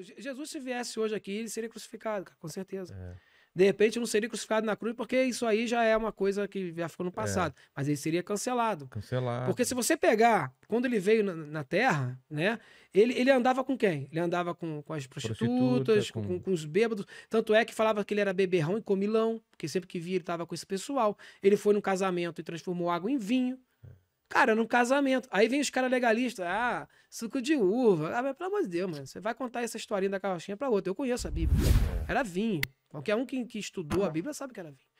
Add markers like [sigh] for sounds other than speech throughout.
Jesus, se viesse hoje aqui, ele seria crucificado, cara, com certeza. É. De repente, não seria crucificado na cruz, porque isso aí já é uma coisa que já ficou no é. passado. É. Mas ele seria cancelado. Cancelado. Porque se você pegar, quando ele veio na, na Terra, né? Ele, ele andava com quem? Ele andava com, com as prostitutas, Prostituta, com... Com, com... os bêbados. Tanto é que falava que ele era beberrão e comilão, porque sempre que via, ele estava com esse pessoal. Ele foi num casamento e transformou água em vinho. Cara, num casamento. Aí vem os caras legalistas. Ah, suco de uva. Ah, mas, pelo amor de Deus, mano. Você vai contar essa historinha da carrochinha pra outra. Eu conheço a Bíblia. Era vinho. Qualquer um que, que estudou a Bíblia sabe que era vinho.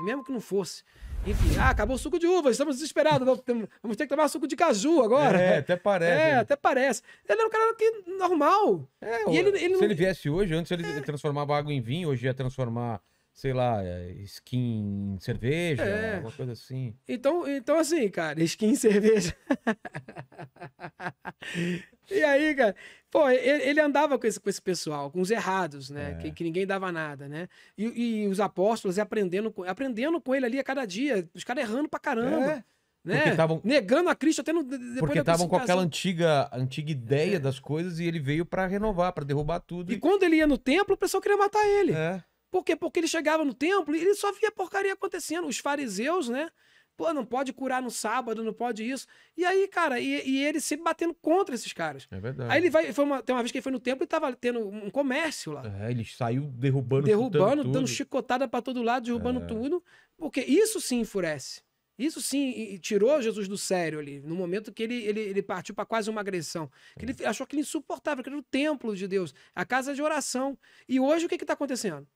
É, mesmo que não fosse. Enfim, ah, acabou o suco de uva, estamos desesperados. Vamos ter que tomar suco de caju agora. É, até parece. É, até parece. Ele era um cara que, normal. É, e ele, ele se não... ele viesse hoje, antes ele é. transformava água em vinho, hoje ia transformar sei lá, é, skin cerveja, é. alguma coisa assim. Então, então assim, cara, skin cerveja. [laughs] e aí, cara, pô, ele, andava com esse, com esse pessoal, com os errados, né? É. Que, que, ninguém dava nada, né? E, e os apóstolos aprendendo, com, aprendendo com ele ali a cada dia, os caras errando pra caramba. É. Né? tavam, Negando a Cristo até no, Porque estavam com aquela antiga, antiga ideia é. das coisas e ele veio para renovar, para derrubar tudo. E, e, quando ele ia no templo, o pessoal queria matar ele. É. Por quê? Porque ele chegava no templo e ele só via porcaria acontecendo. Os fariseus, né? Pô, não pode curar no sábado, não pode isso. E aí, cara, e, e ele sempre batendo contra esses caras. É verdade. Aí ele vai, foi uma, tem uma vez que ele foi no templo e tava tendo um comércio lá. É, ele saiu derrubando Derrubando, dando chicotada para todo lado, derrubando é. tudo. Porque isso sim enfurece. Isso sim tirou Jesus do sério ali, no momento que ele, ele, ele partiu para quase uma agressão. Que ele é. achou aquilo insuportável, que era o templo de Deus, a casa de oração. E hoje o que está acontecendo?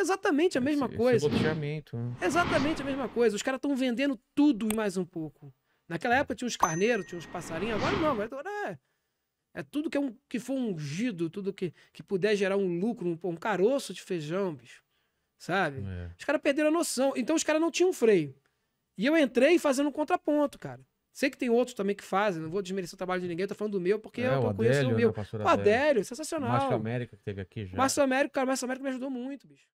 Exatamente a mesma esse, coisa. Esse loteamento. Né? Exatamente a mesma coisa. Os caras estão vendendo tudo e mais um pouco. Naquela época tinha uns carneiros, tinha uns passarinhos, agora não, agora é. É tudo que, é um, que for ungido, tudo que, que puder gerar um lucro, um, um caroço de feijão, bicho. Sabe? É. Os caras perderam a noção. Então os caras não tinham freio. E eu entrei fazendo um contraponto, cara. Sei que tem outros também que fazem, não vou desmerecer o trabalho de ninguém, tô falando do meu, porque é, eu, eu conheço o meu. Né, o Adélio, Adélio, sensacional. Márcio América que teve aqui já. Márcio América, cara, Márcio América me ajudou muito, bicho.